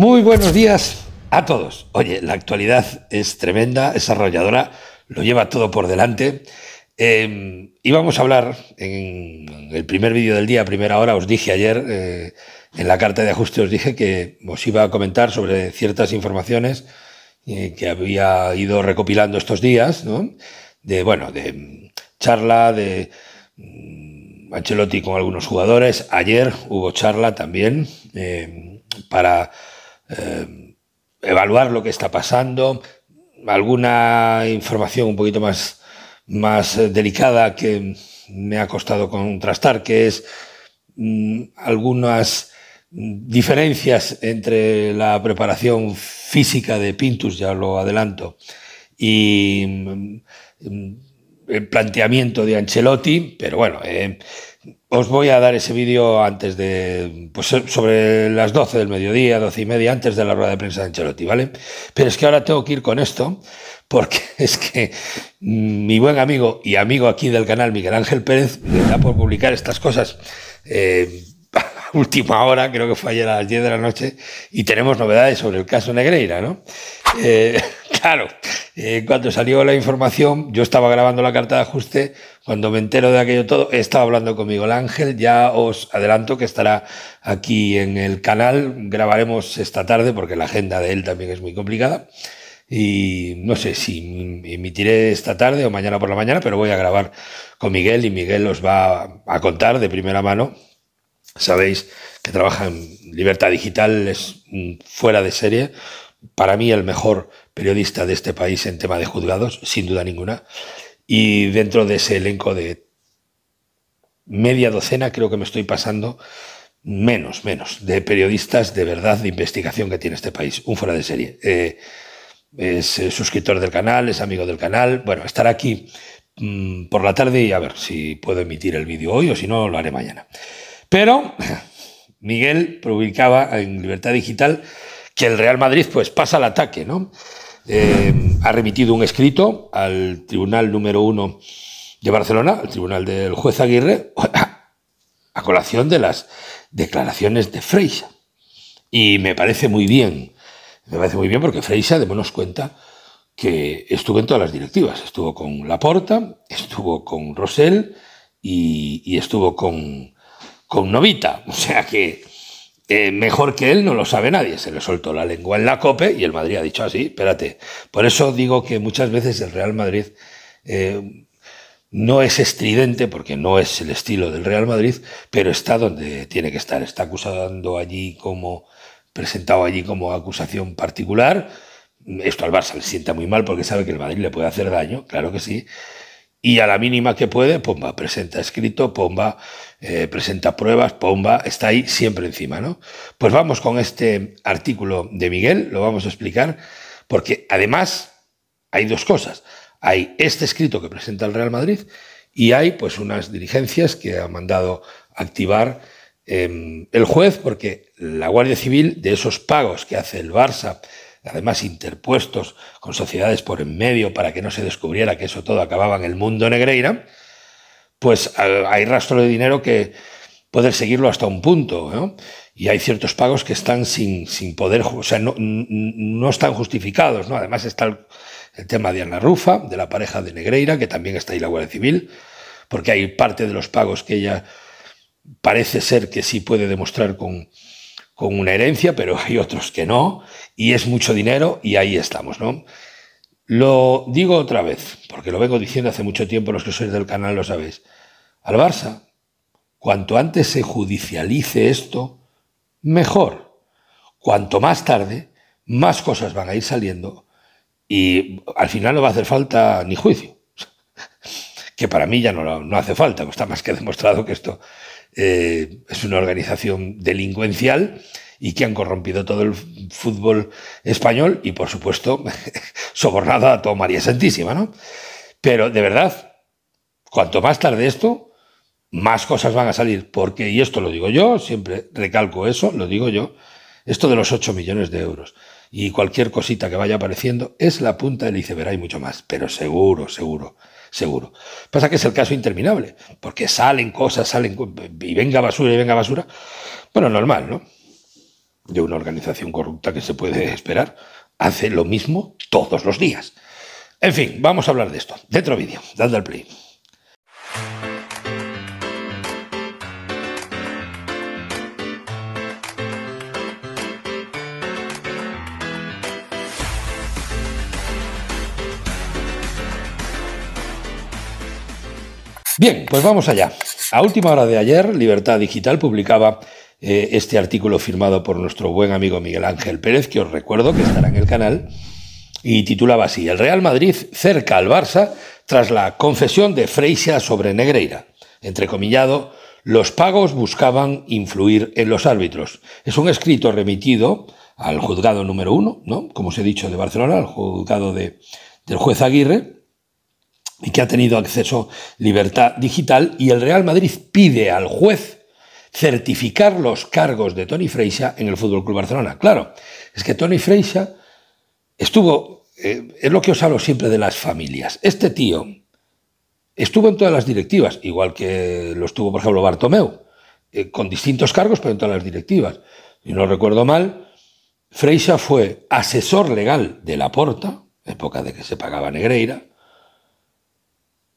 Muy buenos días a todos. Oye, la actualidad es tremenda, es arrolladora, lo lleva todo por delante. Eh, y vamos a hablar en el primer vídeo del día, primera hora, os dije ayer, eh, en la carta de ajuste os dije que os iba a comentar sobre ciertas informaciones eh, que había ido recopilando estos días, ¿no? De, bueno, de charla, de... Mm, Ancelotti con algunos jugadores. Ayer hubo charla también eh, para eh, evaluar lo que está pasando, alguna información un poquito más, más eh, delicada que me ha costado contrastar, que es mm, algunas diferencias entre la preparación física de Pintus, ya lo adelanto, y mm, mm, el planteamiento de Ancelotti, pero bueno, eh, os voy a dar ese vídeo antes de, pues sobre las 12 del mediodía, 12 y media, antes de la rueda de prensa de Ancelotti, ¿vale? Pero es que ahora tengo que ir con esto, porque es que mm, mi buen amigo y amigo aquí del canal, Miguel Ángel Pérez, le da por publicar estas cosas. Eh, a última hora, creo que fue ayer a las 10 de la noche, y tenemos novedades sobre el caso Negreira, ¿no? Eh, claro, eh, cuando salió la información, yo estaba grabando la carta de ajuste, cuando me entero de aquello todo, estaba hablando con Miguel Ángel, ya os adelanto que estará aquí en el canal, grabaremos esta tarde porque la agenda de él también es muy complicada y no sé si emitiré esta tarde o mañana por la mañana, pero voy a grabar con Miguel y Miguel os va a contar de primera mano. Sabéis que trabaja en Libertad Digital, es fuera de serie, para mí el mejor periodista de este país en tema de juzgados, sin duda ninguna. Y dentro de ese elenco de media docena, creo que me estoy pasando menos, menos, de periodistas de verdad, de investigación que tiene este país. Un fuera de serie. Eh, es eh, suscriptor del canal, es amigo del canal. Bueno, estar aquí mm, por la tarde y a ver si puedo emitir el vídeo hoy o si no, lo haré mañana. Pero Miguel publicaba en Libertad Digital que el Real Madrid pues pasa al ataque, ¿no? Eh, ha remitido un escrito al Tribunal número uno de Barcelona, al Tribunal del juez Aguirre, a colación de las declaraciones de Freixa. Y me parece muy bien, me parece muy bien porque Freixa, démonos cuenta, que estuvo en todas las directivas. Estuvo con Laporta, estuvo con Rosell y, y estuvo con, con Novita. O sea que eh, mejor que él no lo sabe nadie. Se le soltó la lengua en la cope y el Madrid ha dicho así, ah, espérate. Por eso digo que muchas veces el Real Madrid eh, no es estridente, porque no es el estilo del Real Madrid, pero está donde tiene que estar. Está acusando allí como, presentado allí como acusación particular. Esto al Barça le sienta muy mal porque sabe que el Madrid le puede hacer daño, claro que sí, y a la mínima que puede, pomba, presenta escrito, pomba, eh, presenta pruebas, pomba, está ahí siempre encima, ¿no? Pues vamos con este artículo de Miguel, lo vamos a explicar, porque además hay dos cosas. Hay este escrito que presenta el Real Madrid y hay pues unas diligencias que ha mandado activar em, el juez, porque la Guardia Civil de esos pagos que hace el Barça, además interpuestos con sociedades por en medio para que no se descubriera que eso todo acababa en el mundo negreira, pues hay rastro de dinero que poder seguirlo hasta un punto. Y hay ciertos pagos que están sin, sin poder, o sea, no, están justificados. ¿no? Además está el, el, tema de Ana Rufa, de la pareja de Negreira, que también está ahí la Guardia Civil, porque hay parte de los pagos que ella parece ser que sí puede demostrar con, con una herencia, pero hay otros que no, y es mucho dinero y ahí estamos, ¿no? Lo digo otra vez, porque lo vengo diciendo hace mucho tiempo, los que sois del canal lo sabéis. Al Barça, cuanto antes se judicialice esto, mejor. Cuanto más tarde, más cosas van a ir saliendo y al final no va a hacer falta ni juicio. que para mí ya no, no hace falta, pues está más que demostrado que esto eh, es una organización delincuencial y que han corrompido todo el fútbol español y, por supuesto, sobornada a toda María Santísima, ¿no? Pero de verdad, cuanto más tarde esto, más cosas van a salir, porque, y esto lo digo yo, siempre recalco eso, lo digo yo, esto de los 8 millones de euros y cualquier cosita que vaya apareciendo es la punta del iceberg, hay mucho más, pero seguro, seguro seguro. Pasa que es el caso interminable, porque salen cosas, salen y venga basura y venga basura. Bueno, normal, ¿no? De una organización corrupta que se puede esperar, hace lo mismo todos los días. En fin, vamos a hablar de esto. Dentro vídeo, dadle al play. Bien, pues vamos allá. A última hora de ayer, Libertad Digital publicaba eh, este artículo firmado por nuestro buen amigo Miguel Ángel Pérez, que os recuerdo que estará en el canal, y titulaba así, El Real Madrid cerca al Barça tras la confesión de Freixa sobre Negreira. Entrecomillado, los pagos buscaban influir en los árbitros. Es un escrito remitido al juzgado número uno, ¿no? como os he dicho, de Barcelona, al juzgado del juez Aguirre, y que ha tenido acceso libertad digital y el Real Madrid pide al juez certificar los cargos de Tony Freixa en el Fútbol Club Barcelona. Claro, es que Tony Freixa estuvo eh, es lo que os hablo siempre de las familias. Este tío estuvo en todas las directivas, igual que lo estuvo, por ejemplo, Bartomeu, eh, con distintos cargos, pero en todas las directivas. Y no recuerdo mal, Freixa fue asesor legal de La Porta, época de que se pagaba Negreira,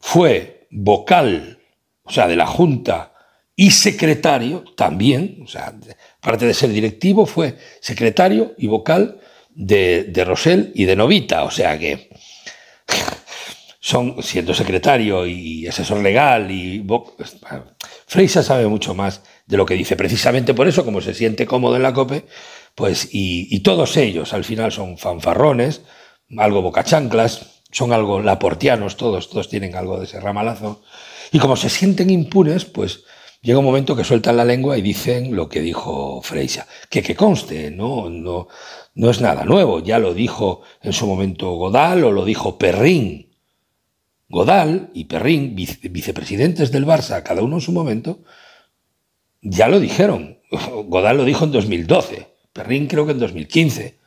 fue vocal, o sea, de la Junta y secretario también, o sea, aparte de ser directivo, fue secretario y vocal de, de Rosell y de Novita, o sea que son, siendo secretario y asesor legal y... Freisa sabe mucho más de lo que dice, precisamente por eso, como se siente cómodo en la COPE, pues y, y todos ellos al final son fanfarrones, algo bocachanclas, son algo laportianos todos, todos tienen algo de ese ramalazo. Y como se sienten impunes, pues llega un momento que sueltan la lengua y dicen lo que dijo Freisa. Que, que conste, ¿no? No, no es nada nuevo. Ya lo dijo en su momento Godal o lo dijo Perrín. Godal y Perrín, vicepresidentes del Barça, cada uno en su momento, ya lo dijeron. Godal lo dijo en 2012, Perrín creo que en 2015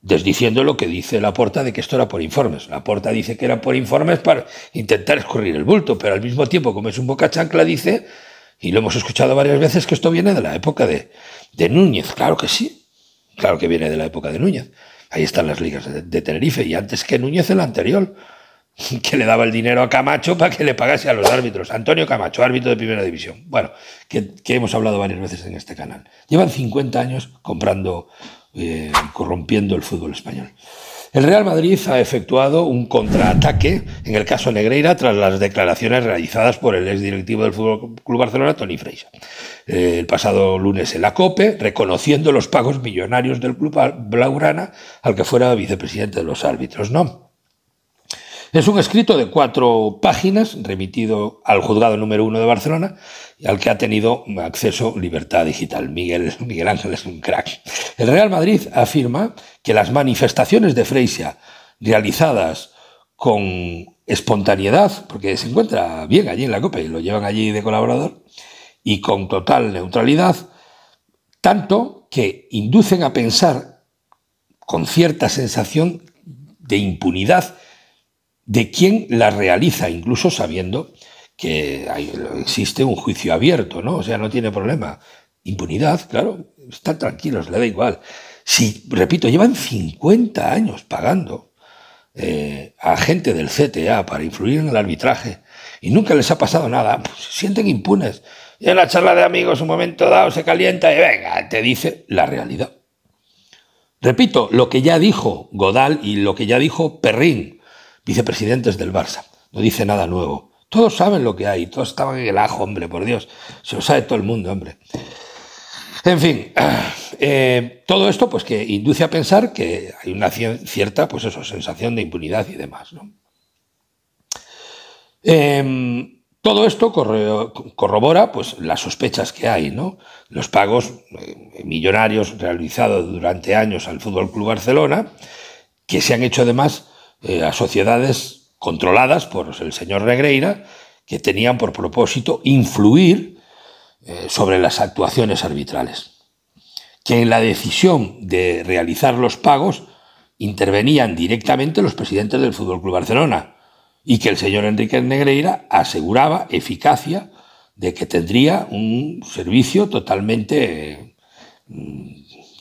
desdiciendo lo que dice la porta de que esto era por informes. La porta dice que era por informes para intentar escurrir el bulto, pero al mismo tiempo, como es un boca dice, y lo hemos escuchado varias veces, que esto viene de la época de, de Núñez. Claro que sí, claro que viene de la época de Núñez. Ahí están las ligas de, Tenerife, y antes que Núñez el anterior, que le daba el dinero a Camacho para que le pagase a los árbitros. Antonio Camacho, árbitro de primera división. Bueno, que, que hemos hablado varias veces en este canal. Llevan 50 años comprando eh, corrompiendo el fútbol español. El Real Madrid ha efectuado un contraataque en el caso Negreira tras las declaraciones realizadas por el exdirectivo del FC Club Barcelona, Tony Freisa, eh, el pasado lunes en la COPE, reconociendo los pagos millonarios del club Blaurana al que fuera vicepresidente de los árbitros. No. Es un escrito de cuatro páginas remitido al juzgado número uno de Barcelona, y al que ha tenido acceso libertad digital. Miguel, Miguel Ángel es un crack. El Real Madrid afirma que las manifestaciones de Freisia realizadas con espontaneidad, porque se encuentra bien allí en la Copa y lo llevan allí de colaborador, y con total neutralidad, tanto que inducen a pensar con cierta sensación de impunidad de quien la realiza, incluso sabiendo que existe un juicio abierto, ¿no? O sea, no tiene problema. Impunidad, claro, están tranquilos, le da igual. Si, repito, llevan 50 años pagando eh, a gente del CTA para influir en el arbitraje y nunca les ha pasado nada, pues, se sienten impunes. Y en la charla de amigos, un momento dado, se calienta y venga, te dice la realidad. Repito, lo que ya dijo Godal y lo que ya dijo Perrin, vicepresidentes del Barça. No dice nada nuevo. Todos saben lo que hay, todos estaban en el ajo, hombre, por Dios. Se lo sabe todo el mundo, hombre. En fin, eh, todo esto pues que induce a pensar que hay una cierta pues sensación de impunidad y demás. Em, todo esto corrobora pues, las sospechas que hay, ¿no? Los pagos eh, millonarios realizados durante años al Fútbol Club Barcelona, que se han hecho además eh, a sociedades controladas por el señor Regreira, que tenían por propósito influir eh, sobre las actuaciones arbitrales, que en la decisión de realizar los pagos intervenían directamente los presidentes del FC Club Barcelona y que el señor Enrique Negreira aseguraba eficacia de que tendría un servicio totalmente mm,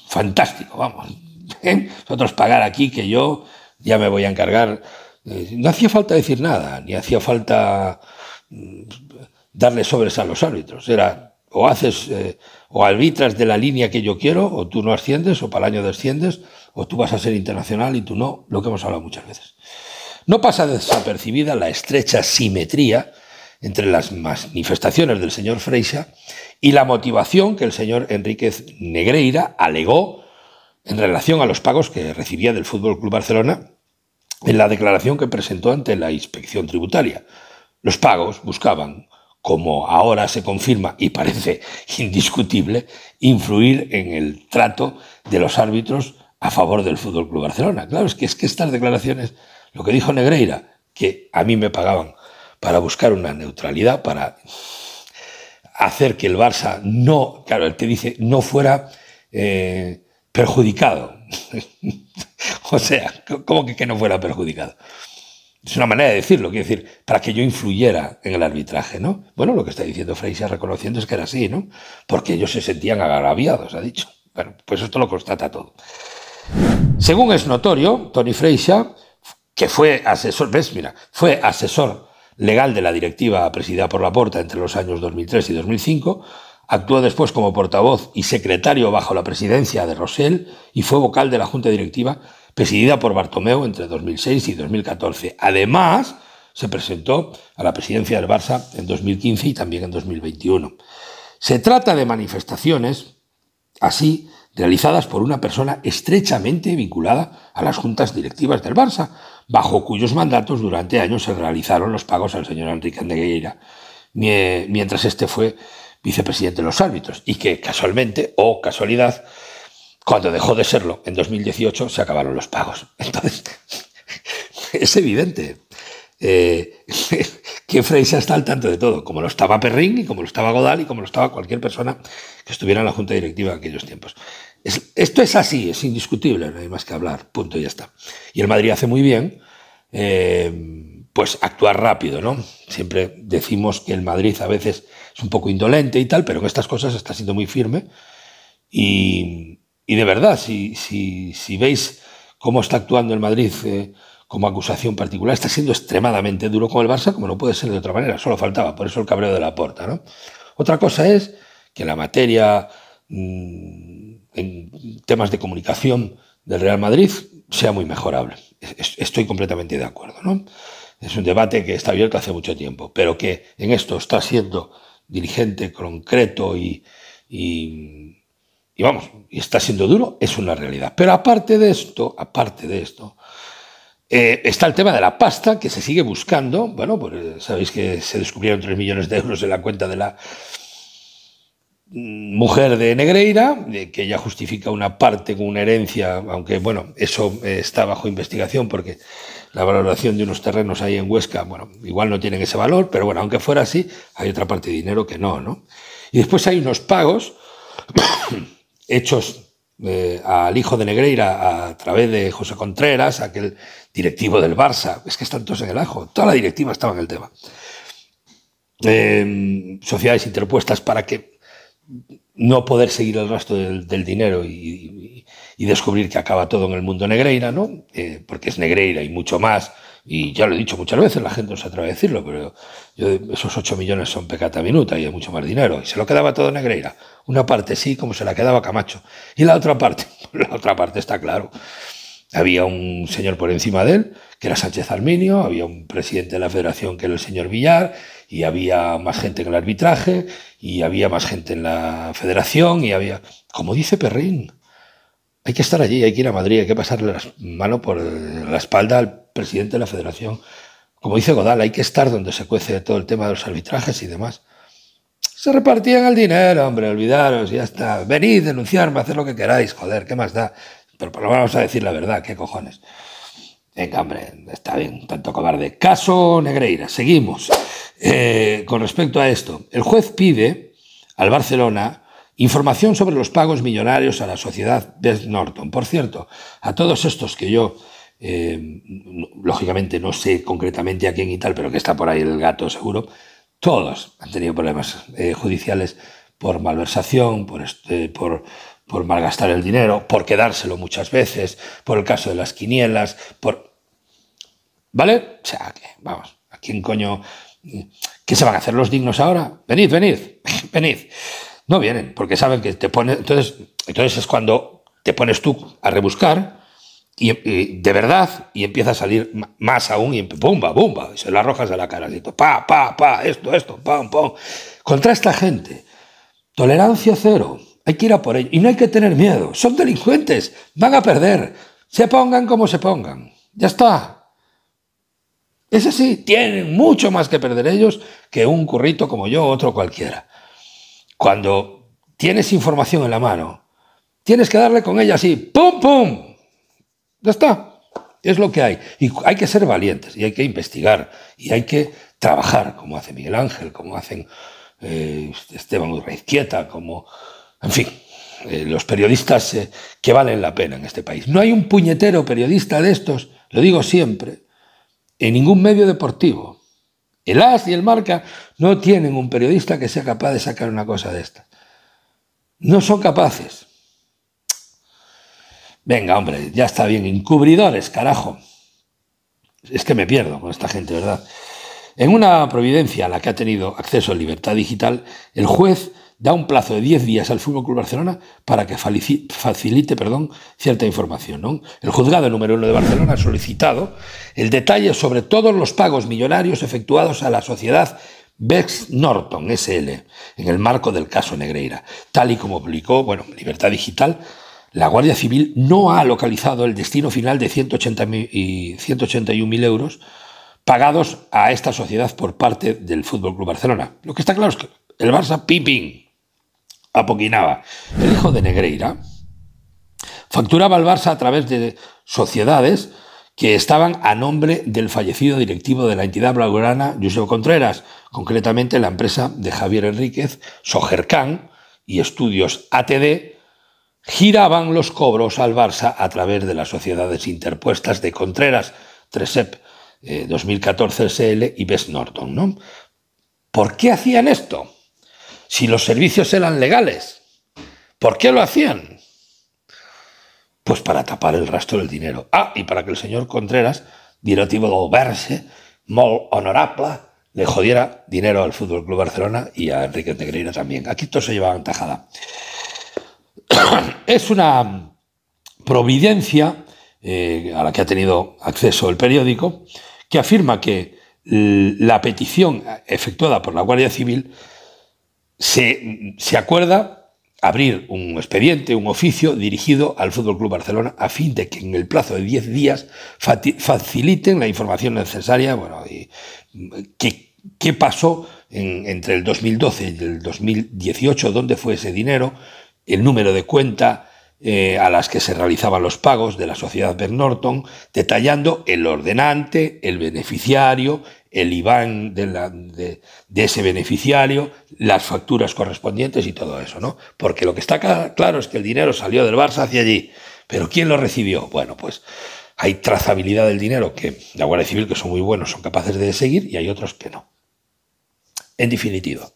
fantástico, vamos. ¿eh? Nosotros pagar aquí que yo ya me voy a encargar. Eh, no hacía falta decir nada, ni hacía falta mm, darle sobres a los árbitros. Era o haces eh, o arbitras de la línea que yo quiero, o tú no asciendes, o para el año desciendes, o tú vas a ser internacional y tú no, lo que hemos hablado muchas veces. No pasa desapercibida la estrecha simetría entre las manifestaciones del señor Freixa y la motivación que el señor Enríquez Negreira alegó en relación a los pagos que recibía del Fútbol Club Barcelona en la declaración que presentó ante la inspección tributaria. Los pagos buscaban como ahora se confirma y parece indiscutible, influir en el trato de los árbitros a favor del Fútbol Club Barcelona. Claro, es que, es que estas declaraciones, lo que dijo Negreira, que a mí me pagaban para buscar una neutralidad, para hacer que el Barça no, claro, él te dice, no fuera eh, perjudicado. o sea, ¿cómo que no fuera perjudicado? Es una manera de decirlo, quiero decir, para que yo influyera en el arbitraje, ¿no? Bueno, lo que está diciendo Freixas reconociendo es que era así, ¿no? Porque ellos se sentían agraviados, ha dicho. Bueno, pues esto lo constata todo. Según es notorio, Tony Freixas, que fue asesor, ves, mira, fue asesor legal de la directiva presidida por Laporta entre los años 2003 y 2005, Actuó después como portavoz y secretario bajo la presidencia de Rosell y fue vocal de la Junta Directiva presidida por Bartomeu entre 2006 y 2014. Además, se presentó a la presidencia del Barça en 2015 y también en 2021. Se trata de manifestaciones, así, realizadas por una persona estrechamente vinculada a las juntas directivas del Barça, bajo cuyos mandatos durante años se realizaron los pagos al señor Enrique Andegueira, mientras este fue vicepresidente de los árbitros, y que casualmente, o casualidad, cuando dejó de serlo, en 2018, se acabaron los pagos. Entonces, es evidente. Eh, que ha está al tanto de todo, como lo estaba Perrin y como lo estaba Godal y como lo estaba cualquier persona que estuviera en la junta directiva en aquellos tiempos. esto es así, es indiscutible, no hay más que hablar, punto y ya está. Y el Madrid hace muy bien, eh, pues actuar rápido, ¿no? Siempre decimos que el Madrid a veces es un poco indolente y tal, pero en estas cosas está siendo muy firme y, y de verdad, si, si, si veis cómo está actuando el Madrid eh, como acusación particular, está siendo extremadamente duro con el Barça, como no puede ser de otra manera, solo faltaba, por eso el cabreo de la puerta. Otra cosa es que la materia mm, en temas de comunicación del Real Madrid sea muy mejorable. Estoy completamente de acuerdo. Es un debate que está abierto hace mucho tiempo, pero que en esto está siendo dirigente concreto y y vamos, y está siendo duro, es una realidad. Pero aparte de esto, aparte de esto, eh, está el tema de la pasta que se sigue buscando. Bueno, pues eh, sabéis que se descubrieron 3 millones de euros en la cuenta de la mm, mujer de Negreira, eh, que ella justifica una parte con una herencia, aunque bueno, eso está bajo investigación porque la valoración de unos terrenos ahí en Huesca, bueno, igual no tienen ese valor, pero bueno, aunque fuera así, hay otra parte de dinero que no, ¿no? Y después hay unos pagos hechos eh, al hijo de Negreira a través de José Contreras, aquel directivo del Barça. Es que están todos en el ajo, toda la directiva estaba en el tema. Em, sociedades interpuestas para que no poder seguir el rastro del, dinero y, descubrir que acaba todo en el mundo Negreira, ¿no? Eh, porque es Negreira y mucho más y ya lo he dicho muchas veces, la gente no se atreve a decirlo, pero esos 8 millones son pecata minuta y hay mucho más dinero. Y se lo quedaba todo Negreira. Una parte sí, como se la quedaba Camacho. Y la otra parte, la otra parte está claro. Había un señor por encima de él, que era Sánchez Arminio, había un presidente de la federación que era el señor Villar, y había más gente en el arbitraje, y había más gente en la federación, y había, como dice Perrín, hay que estar allí, hay que ir a Madrid, hay que pasarle la mano por la espalda al presidente de la federación. Como dice Godal, hay que estar donde se cuece todo el tema de los arbitrajes y demás. Se repartían el dinero, hombre, olvidaros, ya está. Venid, denunciarme, hacer lo que queráis, joder, ¿qué más da? Pero por lo menos vamos a decir la verdad, ¿qué cojones? Venga, hombre, está bien, tanto cobarde. Caso Negreira, seguimos. Eh, con respecto a esto, el juez pide al Barcelona información sobre los pagos millonarios a la sociedad de Norton. Por cierto, a todos estos que yo eh, lógicamente no sé concretamente a quién y tal, pero que está por ahí el gato seguro, todos han tenido problemas eh, judiciales por malversación, este, por, por, malgastar el dinero, por quedárselo muchas veces, por el caso de las quinielas, por... ¿Vale? O sea, vamos, ¿a quién coño... ¿Qué se van a hacer los dignos ahora? Venid, venid, venid. No vienen, porque saben que te pone Entonces, entonces es cuando te pones tú a rebuscar y, de verdad, y empieza a salir más aún, y bomba bomba y se lo arrojas de la cara, así, pa, pa, pa, esto, esto, pam, pam. Contra esta gente, tolerancia cero, hay que ir a por ello, y no hay que tener miedo, son delincuentes, van a perder, se pongan como se pongan, ya está. Es así, tienen mucho más que perder ellos que un currito como yo o otro cualquiera. Cuando tienes información en la mano, tienes que darle con ella así, ¡pum, pum! Ya está. Es lo que hay. Y hay que ser valientes, y hay que investigar, y hay que trabajar, como hace Miguel Ángel, como hacen eh, Esteban Urreizquieta, como. En fin, eh, los periodistas eh, que valen la pena en este país. No hay un puñetero periodista de estos, lo digo siempre, en ningún medio deportivo. El AS y el Marca no tienen un periodista que sea capaz de sacar una cosa de esta. No son capaces. Venga, hombre, ya está bien. Encubridores, carajo. Es que me pierdo con esta gente, ¿verdad? En una providencia a la que ha tenido acceso a libertad digital, el juez da un plazo de 10 días al Fútbol Club Barcelona para que facilite perdón, cierta información. El juzgado número uno de Barcelona ha solicitado el detalle sobre todos los pagos millonarios efectuados a la sociedad Bex Norton SL en el marco del caso Negreira, tal y como publicó bueno, Libertad Digital la Guardia Civil no ha localizado el destino final de 181.000 euros pagados a esta sociedad por parte del Fútbol Club Barcelona. Lo que está claro es que el Barça, pipín, apoquinaba. El hijo de Negreira facturaba al Barça a través de sociedades que estaban a nombre del fallecido directivo de la entidad blaugrana, Josep Contreras, concretamente la empresa de Javier Enríquez, sogercán y Estudios ATD, giraban los cobros al Barça a través de las sociedades interpuestas de Contreras, Tresep, 2014 eh, SL y Best Norton. ¿Por qué hacían esto? Si los servicios eran legales, ¿por qué lo hacían? Pues para tapar el rastro del dinero. Ah, y para que el señor Contreras, directivo del Barça, Mall honorable, le jodiera dinero al Fútbol Club Barcelona y a Enrique Negreira también. Aquí todos se llevaban tajada. es una providencia eh, a la que ha tenido acceso el periódico, que afirma que la petición eh, efectuada por la Guardia Civil se, acuerda abrir un expediente, un oficio dirigido al Fútbol Club Barcelona a fin de que en el plazo de 10 días faciliten la información necesaria, bueno, mm, qué pasó entre el 2012 y el 2018, dónde fue ese dinero, el número de cuenta eh, a las que se realizaban los pagos de la sociedad Ben Norton, detallando el ordenante, el beneficiario, el IBAN de, ese beneficiario, las facturas correspondientes y todo eso, ¿no? Porque lo que está claro es que el dinero salió del Barça hacia allí, pero ¿quién lo recibió? Bueno, pues hay trazabilidad del dinero que la Guardia Civil, que son muy buenos, son capaces de seguir y hay otros que no. En definitiva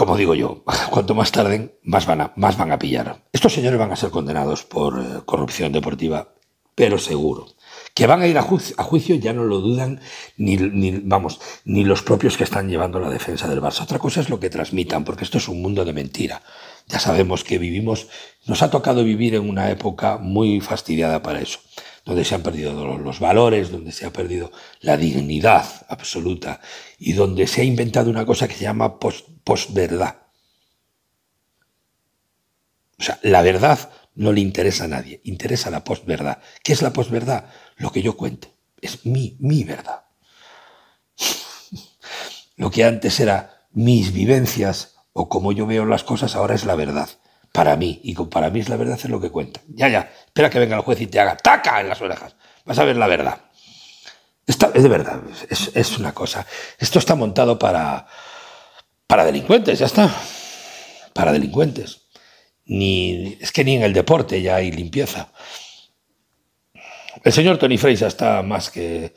como digo yo, cuanto más tarden, más van, a, más van a pillar. Estos señores van a ser condenados por eh, corrupción deportiva, pero seguro. Que van a ir a, juicio ya no lo dudan ni, vamos, ni los propios que están llevando la defensa del Barça. Otra cosa es lo que transmitan, porque esto es un mundo de mentira. Ya sabemos que vivimos, nos ha tocado vivir en una época muy fastidiada para eso donde se han perdido los valores, donde se ha perdido la dignidad absoluta y donde se ha inventado una cosa que se llama posverdad. O sea, la verdad no le interesa a nadie, interesa la posverdad. ¿Qué es la posverdad? Lo que yo cuente, es mi, mi verdad. Lo que antes era mis vivencias o como yo veo las cosas, ahora es la verdad para mí. Y para mí es la verdad es lo que cuenta. Ya, ya. Espera que venga el juez y te haga taca en las orejas. Vas a ver la verdad. es de verdad, es, una cosa. Esto está montado para, para delincuentes, ya está. Para delincuentes. Ni, es que ni en el deporte ya hay limpieza. El señor Tony ya está más que,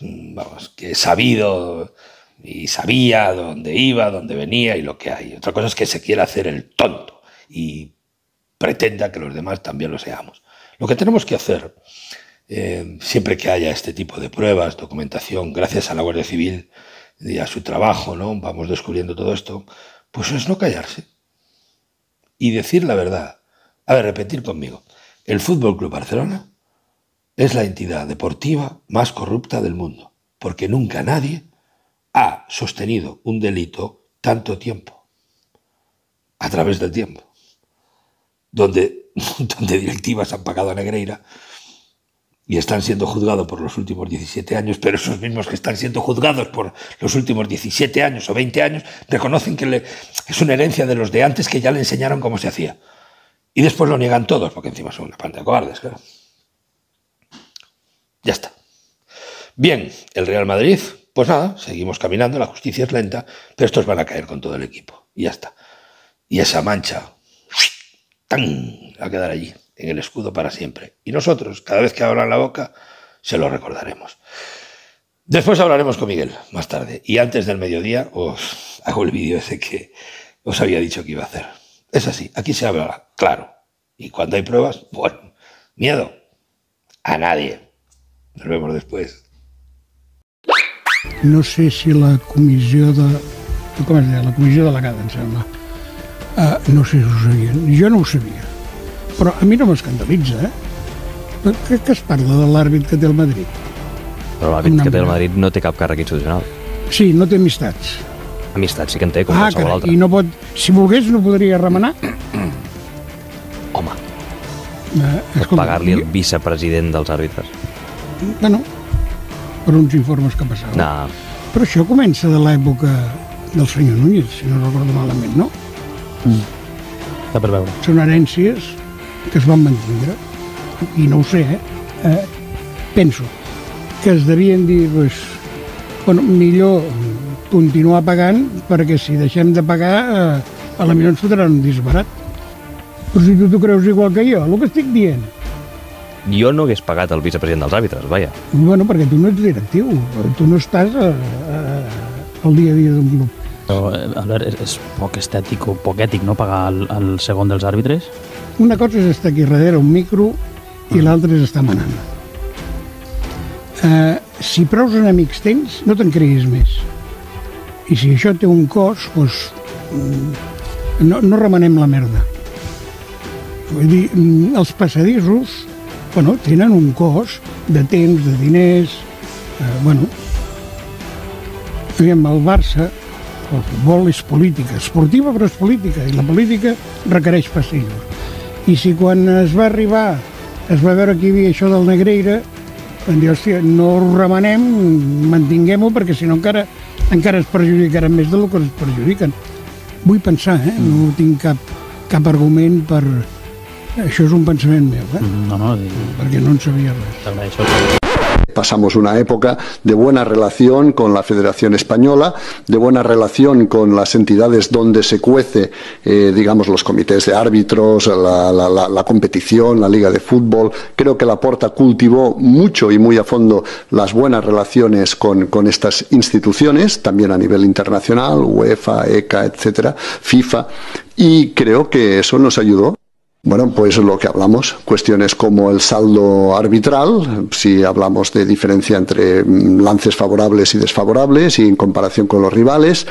vamos, que sabido y sabía dónde iba, dónde venía y lo que hay. Otra cosa es que se quiera hacer el tonto y pretenda que los demás también lo seamos. Lo que tenemos que hacer, eh, siempre que haya este tipo de pruebas, documentación, gracias a la Guardia Civil y a su trabajo, ¿no? Vamos descubriendo todo esto, pues es no callarse y decir la verdad. A ver, repetir conmigo. El Fútbol Club Barcelona es la entidad deportiva más corrupta del mundo, porque nunca nadie ha sostenido un delito tanto tiempo, a través del tiempo. donde directivas han pagado a Negreira y están siendo juzgados por los últimos 17 años, pero esos mismos que están siendo juzgados por los últimos 17 años o 20 años reconocen que es una herencia de los de antes que ya le enseñaron cómo se hacía. Y después lo niegan todos, porque encima son una panda de cobardes, claro. Ya está. Bien, el Real Madrid, pues nada, seguimos caminando, la justicia es lenta, pero estos van a caer con todo el equipo. Y ya está. Y esa mancha Va a quedar allí, en el escudo para siempre. Y nosotros, cada vez que abran la boca, se lo recordaremos. Después hablaremos con Miguel, más tarde. Y antes del mediodía os hago el vídeo ese que os había dicho que iba a hacer. Es así, aquí se habla claro. Y cuando hay pruebas, bueno, miedo a nadie. Nos vemos después. No sé si la comisión de... La em la Uh, no sé si ho sabien, jo no ho sabia. Però a mi no m'escandalitza, eh? Crec que es parla de l'àrbit que té el Madrid. Però l'àrbit que té el Madrid no té cap càrrec institucional. Sí, no té amistats. Amistats sí que en té, com ah, qualsevol altre. I no pot... Si volgués no podria remenar? Home. Eh, pagar-li el vicepresident dels àrbitres. No, no. Per uns informes que passaven. No. Però això comença de l'època del senyor Núñez, si no recordo malament, no? Mm. Està per veure. Són herències que es van mantindre, eh? i no ho sé, eh? eh penso que es devien dir, doncs, bueno, millor continuar pagant, perquè si deixem de pagar, eh, a la millor ens fotran un disbarat. Però si tu t'ho creus igual que jo, el que estic dient. Jo no hagués pagat el vicepresident dels àrbitres, vaja. Bueno, perquè tu no ets directiu, tu no estàs eh, al eh, dia a dia d'un club. Però, eh, Albert, és, és poc estètic o poc ètic no pagar el, el segon dels àrbitres? Una cosa és estar aquí darrere un micro i mm. l'altra és estar manant. Uh, si prous enemics tens, no te'n creguis més. I si això té un cos, doncs, mm, no, no remenem la merda. Vull dir, mm, els passadissos bueno, tenen un cos de temps, de diners... Eh, bueno, Diguem, el Barça el futbol és política, esportiva però és política, i la política requereix passius. I si quan es va arribar es va veure que hi havia això del Negreira, van dir, hòstia, no ho remenem, mantinguem-ho, perquè si no encara, encara es perjudicaran més del que es perjudiquen. Vull pensar, eh? no mm. tinc cap, cap argument per... Això és un pensament meu, eh? No, no, dic... perquè no en sabia res. això... pasamos una época de buena relación con la Federación Española, de buena relación con las entidades donde se cuece, eh, digamos, los comités de árbitros, la, competición, la liga de fútbol. Creo que la Porta cultivó mucho y muy a fondo las buenas relaciones con, con estas instituciones, también a nivel internacional, UEFA, ECA, etcétera, FIFA, y creo que eso nos ayudó bueno, pues lo que hablamos, cuestiones como el saldo arbitral, si hablamos de diferencia entre mm, lances favorables y desfavorables y en comparación con los rivales.